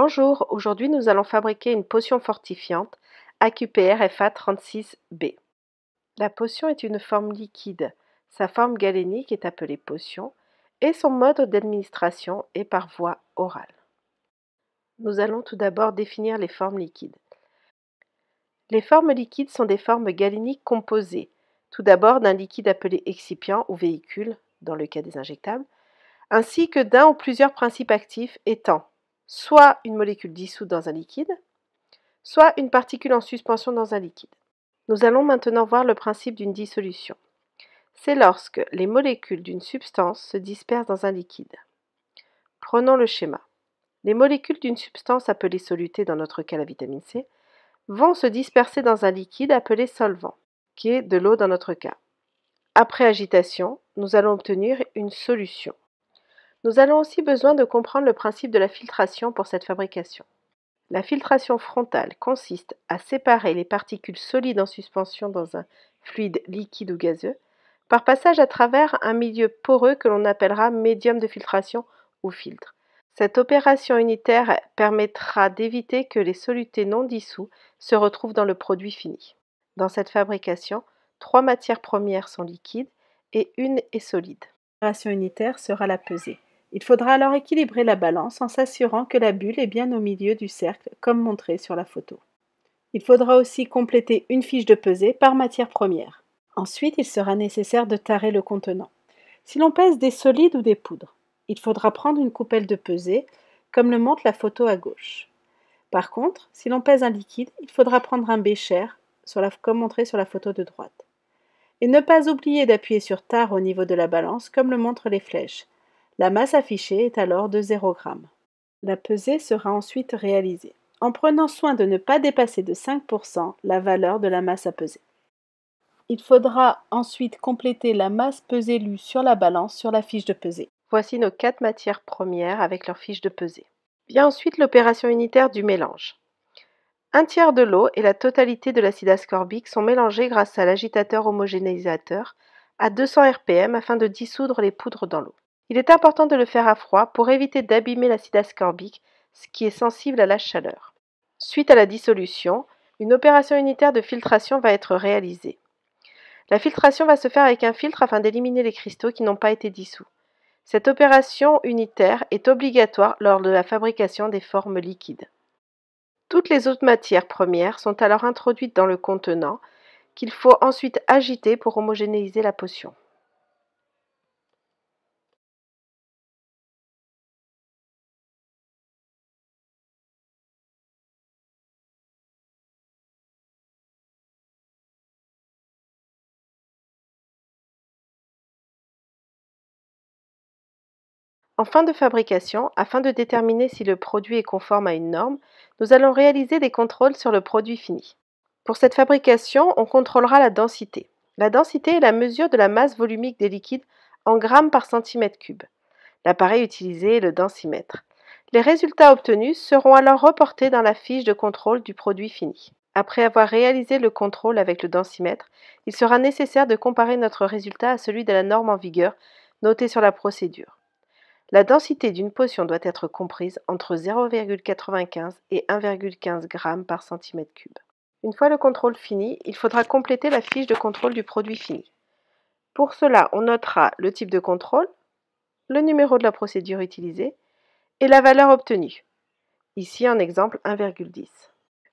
Bonjour, aujourd'hui nous allons fabriquer une potion fortifiante AQPRFA 36B. La potion est une forme liquide. Sa forme galénique est appelée potion et son mode d'administration est par voie orale. Nous allons tout d'abord définir les formes liquides. Les formes liquides sont des formes galéniques composées, tout d'abord d'un liquide appelé excipient ou véhicule, dans le cas des injectables, ainsi que d'un ou plusieurs principes actifs étant soit une molécule dissoute dans un liquide, soit une particule en suspension dans un liquide. Nous allons maintenant voir le principe d'une dissolution. C'est lorsque les molécules d'une substance se dispersent dans un liquide. Prenons le schéma. Les molécules d'une substance appelée soluté, dans notre cas la vitamine C, vont se disperser dans un liquide appelé solvant, qui est de l'eau dans notre cas. Après agitation, nous allons obtenir une solution. Nous allons aussi besoin de comprendre le principe de la filtration pour cette fabrication. La filtration frontale consiste à séparer les particules solides en suspension dans un fluide liquide ou gazeux par passage à travers un milieu poreux que l'on appellera médium de filtration ou filtre. Cette opération unitaire permettra d'éviter que les solutés non dissous se retrouvent dans le produit fini. Dans cette fabrication, trois matières premières sont liquides et une est solide. L'opération unitaire sera la pesée. Il faudra alors équilibrer la balance en s'assurant que la bulle est bien au milieu du cercle comme montré sur la photo. Il faudra aussi compléter une fiche de pesée par matière première. Ensuite, il sera nécessaire de tarer le contenant. Si l'on pèse des solides ou des poudres, il faudra prendre une coupelle de pesée, comme le montre la photo à gauche. Par contre, si l'on pèse un liquide, il faudra prendre un bécher, comme montré sur la photo de droite. Et ne pas oublier d'appuyer sur tar » au niveau de la balance, comme le montrent les flèches. La masse affichée est alors de 0 g. La pesée sera ensuite réalisée, en prenant soin de ne pas dépasser de 5% la valeur de la masse à peser. Il faudra ensuite compléter la masse pesée lue sur la balance sur la fiche de pesée. Voici nos quatre matières premières avec leur fiche de pesée. Vient ensuite l'opération unitaire du mélange. Un tiers de l'eau et la totalité de l'acide ascorbique sont mélangés grâce à l'agitateur homogénéisateur à 200 rpm afin de dissoudre les poudres dans l'eau. Il est important de le faire à froid pour éviter d'abîmer l'acide ascorbique, ce qui est sensible à la chaleur. Suite à la dissolution, une opération unitaire de filtration va être réalisée. La filtration va se faire avec un filtre afin d'éliminer les cristaux qui n'ont pas été dissous. Cette opération unitaire est obligatoire lors de la fabrication des formes liquides. Toutes les autres matières premières sont alors introduites dans le contenant qu'il faut ensuite agiter pour homogénéiser la potion. En fin de fabrication, afin de déterminer si le produit est conforme à une norme, nous allons réaliser des contrôles sur le produit fini. Pour cette fabrication, on contrôlera la densité. La densité est la mesure de la masse volumique des liquides en grammes par centimètre cube. L'appareil utilisé est le densimètre. Les résultats obtenus seront alors reportés dans la fiche de contrôle du produit fini. Après avoir réalisé le contrôle avec le densimètre, il sera nécessaire de comparer notre résultat à celui de la norme en vigueur notée sur la procédure. La densité d'une potion doit être comprise entre 0,95 et 1,15 g par cm3. Une fois le contrôle fini, il faudra compléter la fiche de contrôle du produit fini. Pour cela, on notera le type de contrôle, le numéro de la procédure utilisée et la valeur obtenue. Ici, en exemple, 1,10.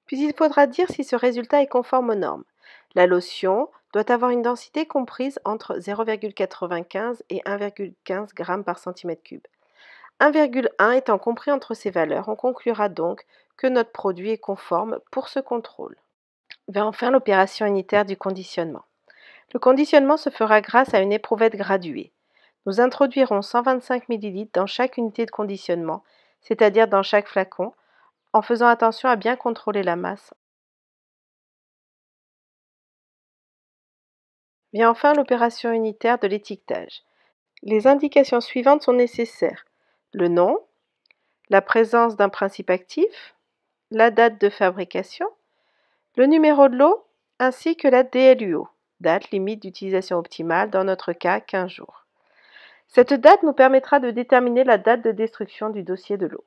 Puis il faudra dire si ce résultat est conforme aux normes. La lotion doit avoir une densité comprise entre 0,95 et 1,15 g par cm3. 1,1 étant compris entre ces valeurs, on conclura donc que notre produit est conforme pour ce contrôle. Vers enfin l'opération unitaire du conditionnement. Le conditionnement se fera grâce à une éprouvette graduée. Nous introduirons 125 ml dans chaque unité de conditionnement, c'est-à-dire dans chaque flacon, en faisant attention à bien contrôler la masse enfin l'opération unitaire de l'étiquetage. Les indications suivantes sont nécessaires. Le nom, la présence d'un principe actif, la date de fabrication, le numéro de l'eau, ainsi que la DLUO, date limite d'utilisation optimale, dans notre cas 15 jours. Cette date nous permettra de déterminer la date de destruction du dossier de l'eau.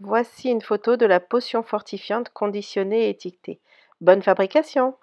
Voici une photo de la potion fortifiante conditionnée et étiquetée. Bonne fabrication